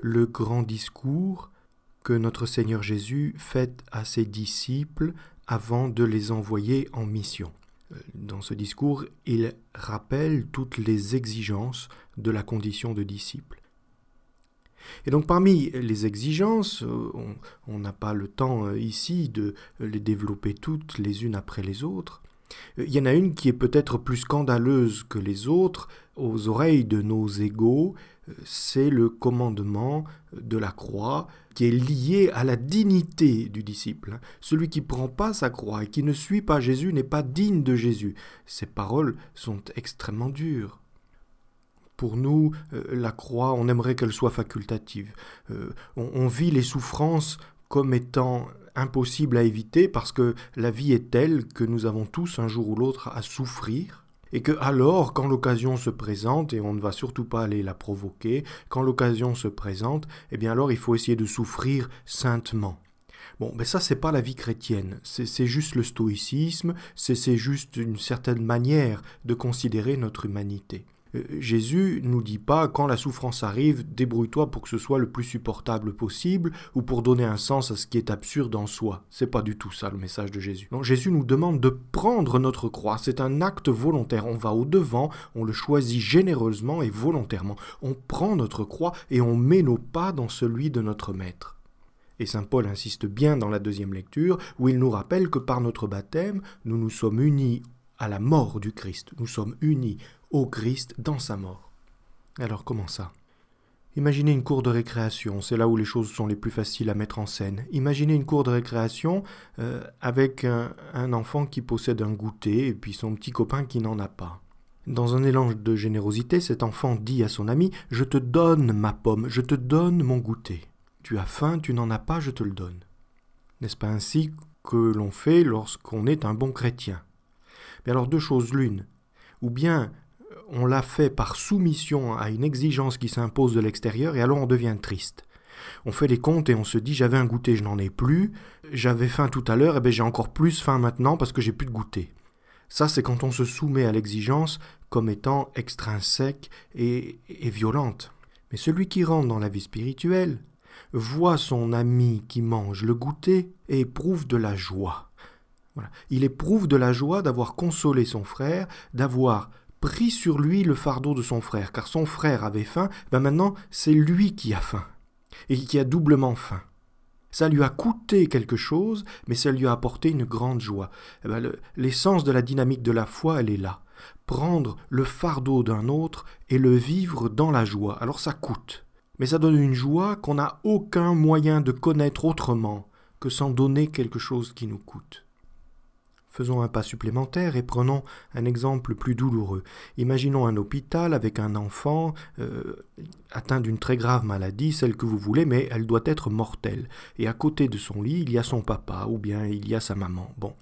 le grand discours que notre Seigneur Jésus fait à ses disciples avant de les envoyer en mission. Euh, dans ce discours, il rappelle toutes les exigences de la condition de disciple. Et donc parmi les exigences, euh, on n'a pas le temps euh, ici de les développer toutes les unes après les autres, euh, il y en a une qui est peut-être plus scandaleuse que les autres aux oreilles de nos égaux, euh, c'est le commandement de la croix qui est lié à la dignité du disciple. Hein. Celui qui prend pas sa croix et qui ne suit pas Jésus n'est pas digne de Jésus. Ces paroles sont extrêmement dures. Pour nous, euh, la croix, on aimerait qu'elle soit facultative. on vit les souffrances comme étant impossible à éviter parce que la vie est telle que nous avons tous un jour ou l'autre à souffrir et que alors, quand l'occasion se présente, et on ne va surtout pas aller la provoquer, quand l'occasion se présente, eh bien alors il faut essayer de souffrir saintement. Bon, mais ben ça, c'est pas la vie chrétienne. C'est juste le stoïcisme, c'est juste une certaine manière de considérer notre humanité. Euh, Jésus nous dit pas quand la souffrance arrive, débrouille-toi pour que ce soit le plus supportable possible ou pour donner un sens à ce qui est absurde en soi. C'est pas du tout ça le message de Jésus. Non, Jésus nous demande de prendre notre croix. C'est un acte volontaire. On va au devant, on le choisit généreusement et volontairement. On prend notre croix et on met nos pas dans celui de notre maître. Et saint Paul insiste bien dans la deuxième lecture, où il nous rappelle que par notre baptême, nous nous sommes unis à la mort du Christ. Nous sommes unis au Christ dans sa mort. Alors comment ça Imaginez une cour de récréation, c'est là où les choses sont les plus faciles à mettre en scène. Imaginez une cour de récréation euh, avec un, un enfant qui possède un goûter et puis son petit copain qui n'en a pas. Dans un élan de générosité, cet enfant dit à son ami Je te donne ma pomme, je te donne mon goûter. Tu as faim, tu n'en as pas, je te le donne. N'est-ce pas ainsi que l'on fait lorsqu'on est un bon chrétien Mais alors deux choses l'une. Ou bien on la fait par soumission à une exigence qui s'impose de l'extérieur et alors on devient triste. On fait les comptes et on se dit j'avais un goûter, je n'en ai plus, j'avais faim tout à l'heure, et eh ben, j'ai encore plus faim maintenant parce que j'ai plus de goûter. Ça, c'est quand on se soumet à l'exigence comme étant extrinsèque et, violente. Mais celui qui rentre dans la vie spirituelle voit son ami qui mange le goûter et éprouve de la joie. Il éprouve de la joie d'avoir consolé son frère, d'avoir pris sur lui le fardeau de son frère, car son frère avait faim, ben maintenant c'est lui qui a faim, et qui a doublement faim. Ça lui a coûté quelque chose, mais ça lui a apporté une grande joie. Eh ben, l'essence de la dynamique de la foi, elle est là. Prendre le fardeau d'un autre et le vivre dans la joie. Alors ça coûte. Mais ça donne une joie qu'on n'a aucun moyen de connaître autrement que sans donner quelque chose qui nous coûte. Faisons un pas supplémentaire et prenons un exemple plus douloureux. Imaginons un hôpital avec un enfant euh, atteint d'une très grave maladie, celle que vous voulez, mais elle doit être mortelle. Et à côté de son lit, il y a son papa ou bien il y a sa maman. Bon.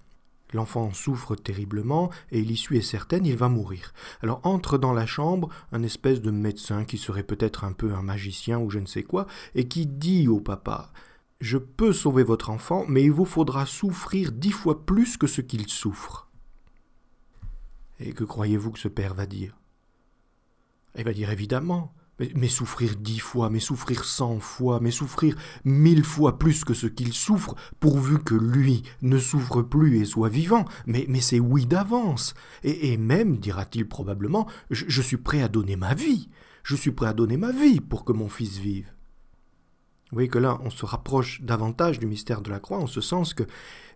L'enfant souffre terriblement et l'issue est certaine, il va mourir. Alors entre dans la chambre un espèce de médecin qui serait peut-être un peu un magicien ou je ne sais quoi, et qui dit au papa je peux sauver votre enfant, mais il vous faudra souffrir dix fois plus que ce qu'il souffre. Et que croyez-vous que ce père va dire Il va dire évidemment, mais, souffrir dix fois, mais souffrir cent fois, mais souffrir mille fois plus que ce qu'il souffre, pourvu que lui ne souffre plus et soit vivant, mais, c'est oui d'avance. Et, même, dira-t-il probablement, je suis prêt à donner ma vie, je suis prêt à donner ma vie pour que mon fils vive. Vous voyez que là, on se rapproche davantage du mystère de la croix, en ce sens que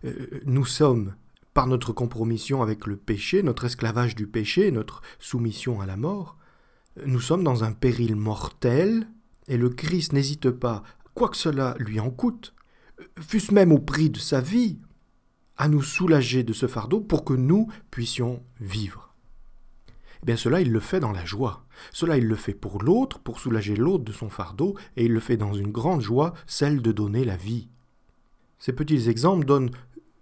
euh, nous sommes, par notre compromission avec le péché, notre esclavage du péché, notre soumission à la mort, nous sommes dans un péril mortel, et le Christ n'hésite pas, quoi que cela lui en coûte, fût-ce même au prix de sa vie, à nous soulager de ce fardeau pour que nous puissions vivre bien cela il le fait dans la joie. Cela il le fait pour l'autre, pour soulager l'autre de son fardeau, et il le fait dans une grande joie, celle de donner la vie. Ces petits exemples donnent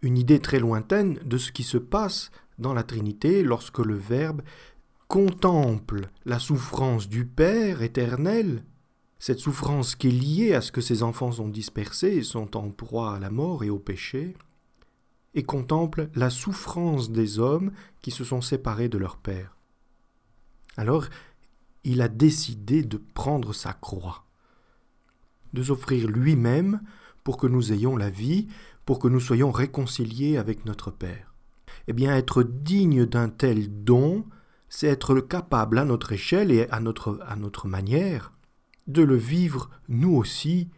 une idée très lointaine de ce qui se passe dans la Trinité lorsque le Verbe contemple la souffrance du Père éternel, cette souffrance qui est liée à ce que ses enfants sont dispersés et sont en proie à la mort et au péché, et contemple la souffrance des hommes qui se sont séparés de leur Père. Alors, il a décidé de prendre sa croix, de s'offrir lui-même pour que nous ayons la vie, pour que nous soyons réconciliés avec notre Père. Eh bien, être digne d'un tel don, c'est être capable à notre échelle et à notre, à notre manière de le vivre nous aussi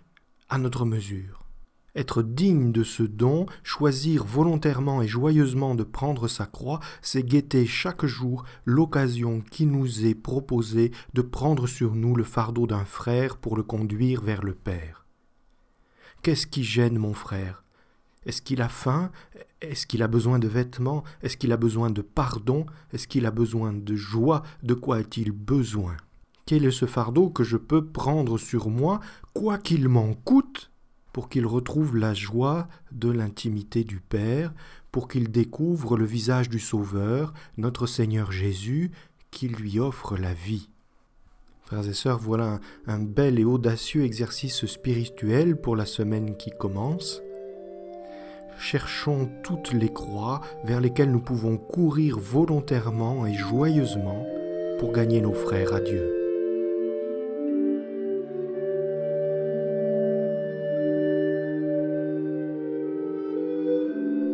à notre mesure. Être digne de ce don, choisir volontairement et joyeusement de prendre sa croix, c'est guetter chaque jour l'occasion qui nous est proposée de prendre sur nous le fardeau d'un frère pour le conduire vers le Père. Qu'est-ce qui gêne mon frère Est-ce qu'il a faim Est-ce qu'il a besoin de vêtements Est-ce qu'il a besoin de pardon Est-ce qu'il a besoin de joie De quoi a-t-il besoin Quel est ce fardeau que je peux prendre sur moi, quoi qu'il m'en coûte pour qu'il retrouve la joie de l'intimité du Père, pour qu'il découvre le visage du Sauveur, notre Seigneur Jésus, qui lui offre la vie. Frères et sœurs, voilà un, bel et audacieux exercice spirituel pour la semaine qui commence. Cherchons toutes les croix vers lesquelles nous pouvons courir volontairement et joyeusement pour gagner nos frères à Dieu.